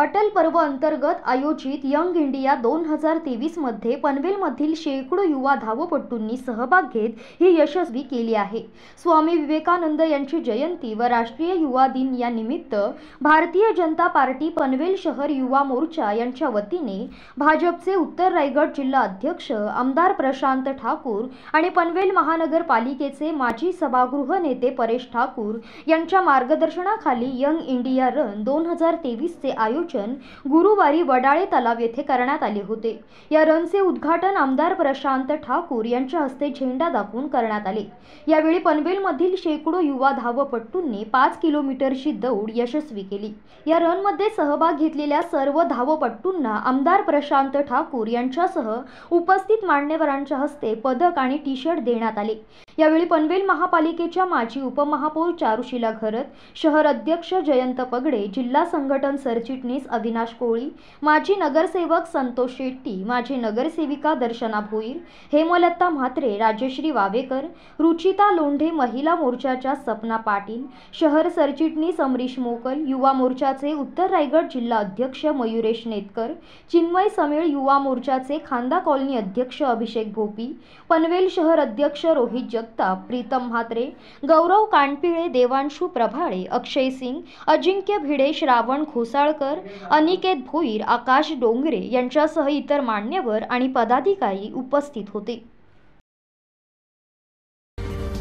अटल पर्व अंतर्गत आयोजित यंग इंडिया दोन हजार तेवीसमध्ये पनवेलमधील शेकडो युवा धावपटूंनी सहभाग घेत ही यशस्वी केली आहे स्वामी विवेकानंद यांची जयंती व राष्ट्रीय युवा दिन या निमित्त भारतीय जनता पार्टी पनवेल शहर युवा मोर्चा यांच्या वतीने भाजपचे उत्तर रायगड जिल्हा अध्यक्ष आमदार प्रशांत ठाकूर आणि पनवेल महानगरपालिकेचे माजी सभागृह नेते परेश ठाकूर यांच्या मार्गदर्शनाखाली यंग इंडिया रन दोन हजार तेवीसचे रनचे आयोजन गुरुवारी वडाळे तलाव येथे करण्यात आले होते या रनचे उद्घाटन आमदार प्रशांत ठाकूर यांच्या हस्ते झेंडा दाखवून करण्यात आले यावेळी पनवेलमधील शेकडो युवा धावपट्टूंनी पाच किलोमीटरची दौड यशस्वी केली या रनमध्ये सहभाग घेतलेल्या सर्व धावपट्टूंना आमदार प्रशांत ठाकूर यांच्यासह उपस्थित मान्यवरांच्या हस्ते पदक आणि टी शर्ट देण्यात आले यावेळी पनवेल महापालिकेच्या माजी उपमहापौर चारुशिला घरत शहर अध्यक्ष जयंत पगडे जिल्हा संघटन सरचिटणीस अविनाश कोळी माजी नगरसेवक संतोष शेट्टी माजी नगरसेविका दर्शना भोईर हेमलत्ता म्हात्रे राजश्री वावेकर रुचिता लोंढे महिला मोर्चाच्या सपना पाटील शहर सरचिटणीस अमरीश मोकल युवा मोर्चाचे उत्तर रायगड जिल्हा अध्यक्ष मयुरेश नेतकर चिन्मय समेळ युवा मोर्चाचे खांदा कॉलनी अध्यक्ष अभिषेक भोपी पनवेल शहर अध्यक्ष रोहित जग प्रीतम म्हात्रे गौरव कानपिळे देवांशू प्रभाळे अक्षय सिंग अजिंक्य भिडे श्रावण खोसाळकर अनिकेत भोईर आकाश डोंगरे यांच्यासह इतर मान्यवर आणि पदाधिकारी उपस्थित होते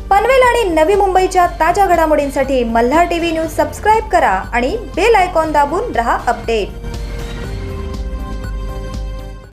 पनवेल आणि नवी मुंबईच्या ताज्या घडामोडींसाठी मल्हार टीव्ही न्यूज सबस्क्राईब करा आणि बेल आयकॉन दाबून रहा अपडेट